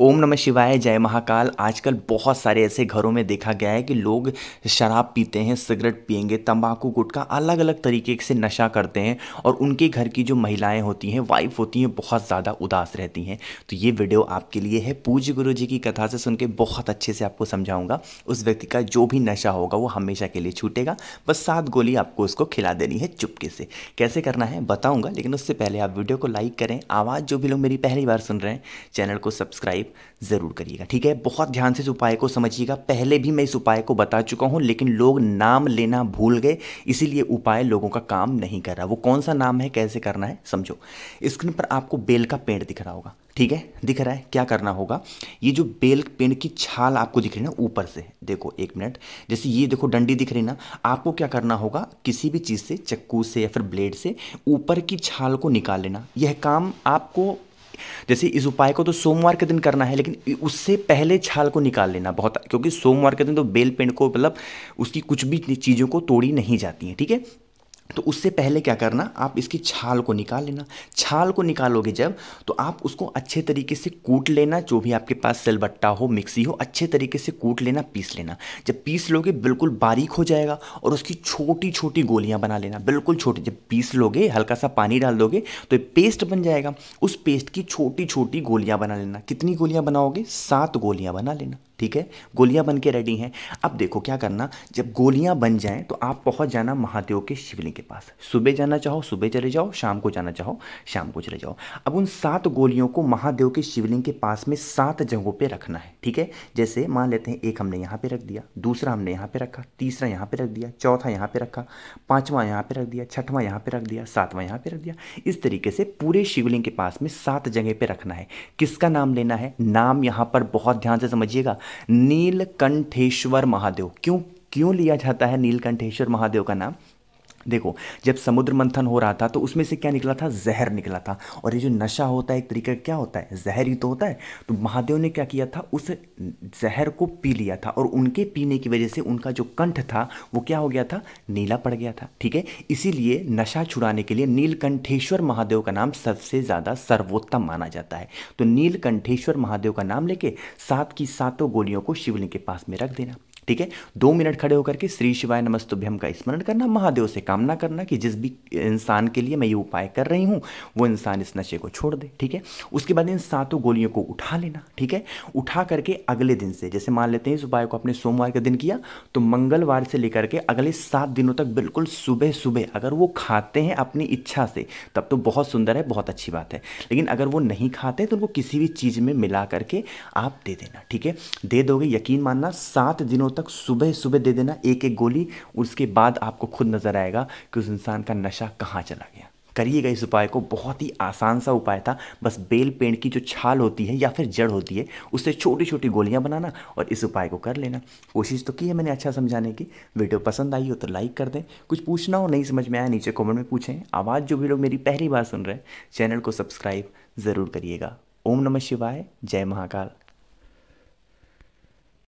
ओम नमः शिवाय जय महाकाल आजकल बहुत सारे ऐसे घरों में देखा गया है कि लोग शराब पीते हैं सिगरेट पियेंगे तंबाकू गुटखा अलग अलग तरीके से नशा करते हैं और उनके घर की जो महिलाएं होती हैं वाइफ होती हैं बहुत ज़्यादा उदास रहती हैं तो ये वीडियो आपके लिए है पूज्य गुरु जी की कथा से सुन के बहुत अच्छे से आपको समझाऊँगा उस व्यक्ति का जो भी नशा होगा वो हमेशा के लिए छूटेगा बस सात गोली आपको उसको खिला देनी है चुपके से कैसे करना है बताऊँगा लेकिन उससे पहले आप वीडियो को लाइक करें आवाज़ जो भी लोग मेरी पहली बार सुन रहे हैं चैनल को सब्सक्राइब सब्सक्राइब ज़रूर करिएगा ठीक है बहुत ध्यान से इस उपाय को समझिएगा पहले भी मैं इस उपाय को बता चुका हूँ लेकिन लोग नाम लेना भूल गए इसीलिए उपाय लोगों का काम नहीं कर रहा वो कौन सा नाम है कैसे करना है समझो स्क्रीन पर आपको बेल का पेड़ दिख रहा होगा ठीक है दिख रहा है क्या करना होगा ये जो बेल पेड़ की छाल आपको दिख रही है ना ऊपर से देखो एक मिनट जैसे ये देखो डंडी दिख रही ना आपको क्या करना होगा किसी भी चीज़ से चक्कू से या फिर ब्लेड से ऊपर की छाल को निकाल लेना यह काम आपको जैसे इस उपाय को तो सोमवार के दिन करना है लेकिन उससे पहले छाल को निकाल लेना बहुत क्योंकि सोमवार के दिन तो बेल पेंट को मतलब उसकी कुछ भी चीज़ों को तोड़ी नहीं जाती है ठीक है तो उससे पहले क्या करना आप इसकी छाल को निकाल लेना छाल को निकालोगे जब तो आप उसको अच्छे तरीके से कूट लेना जो भी आपके पास सिलबट्टा हो मिक्सी हो अच्छे तरीके से कूट लेना पीस लेना जब पीस लोगे बिल्कुल बारीक हो जाएगा और उसकी छोटी छोटी गोलियां बना लेना बिल्कुल छोटी जब पीस लोगे हल्का सा पानी डाल दोगे तो पेस्ट बन जाएगा उस पेस्ट की छोटी छोटी गोलियाँ बना लेना कितनी गोलियाँ बनाओगे सात गोलियाँ बना लेना ठीक है गोलियां बन के रेडी हैं अब देखो क्या करना जब गोलियां बन जाएं तो आप पहुंच जाना महादेव के शिवलिंग के पास सुबह जाना चाहो सुबह चले जाओ शाम को जाना चाहो शाम को चले जाओ अब उन सात गोलियों को महादेव के शिवलिंग के पास में सात जगहों पे रखना है ठीक है जैसे मान लेते हैं एक हमने यहाँ पे रख दिया दूसरा हमने यहाँ पे रखा तीसरा यहाँ पे रख दिया चौथा यहाँ पे रखा पाँचवा यहाँ पे रख दिया छठवां यहाँ पे रख दिया सातवां यहाँ पे रख दिया इस तरीके से पूरे शिवलिंग के पास में सात जगह पर रखना है किसका नाम लेना है नाम यहाँ पर बहुत ध्यान से समझिएगा नीलकंठेश्वर महादेव क्यों क्यों लिया जाता है नीलकंठेश्वर महादेव का नाम देखो जब समुद्र मंथन हो रहा था तो उसमें से क्या निकला था जहर निकला था और ये जो नशा होता है एक तरीके का क्या होता है जहर ही तो होता है तो महादेव ने क्या किया था उस जहर को पी लिया था और उनके पीने की वजह से उनका जो कंठ था वो क्या हो गया था नीला पड़ गया था ठीक है इसीलिए नशा छुड़ाने के लिए नीलकंठेश्वर महादेव का नाम सबसे ज़्यादा सर्वोत्तम माना जाता है तो नीलकंठेश्वर महादेव का नाम लेके सात की सातों गोलियों को शिवलिंग के पास में रख देना ठीक है दो मिनट खड़े होकर के श्री शिवाय नमस्तुभ्यम का स्मरण करना महादेव से कामना करना कि जिस भी इंसान के लिए मैं ये उपाय कर रही हूँ वो इंसान इस नशे को छोड़ दे ठीक है उसके बाद इन सातों गोलियों को उठा लेना ठीक है उठा करके अगले दिन से जैसे मान लेते हैं इस उपाय को आपने सोमवार के दिन किया तो मंगलवार से लेकर के अगले सात दिनों तक बिल्कुल सुबह सुबह अगर वो खाते हैं अपनी इच्छा से तब तो बहुत सुंदर है बहुत अच्छी बात है लेकिन अगर वो नहीं खाते तो उनको किसी भी चीज़ में मिला करके आप दे देना ठीक है दे दोगे यकीन मानना सात दिनों तक सुबह सुबह दे देना एक एक गोली उसके बाद आपको खुद नज़र आएगा कि उस इंसान का नशा कहाँ चला गया करिएगा इस उपाय को बहुत ही आसान सा उपाय था बस बेल पेड़ की जो छाल होती है या फिर जड़ होती है उससे छोटी छोटी गोलियां बनाना और इस उपाय को कर लेना कोशिश तो की है मैंने अच्छा समझाने की वीडियो पसंद आई हो तो लाइक कर दें कुछ पूछना हो नहीं समझ में आया नीचे कॉमेंट में पूछें आवाज़ जो भी लोग मेरी पहली बार सुन रहे हैं चैनल को सब्सक्राइब ज़रूर करिएगा ओम नमः शिवाय जय महाकाल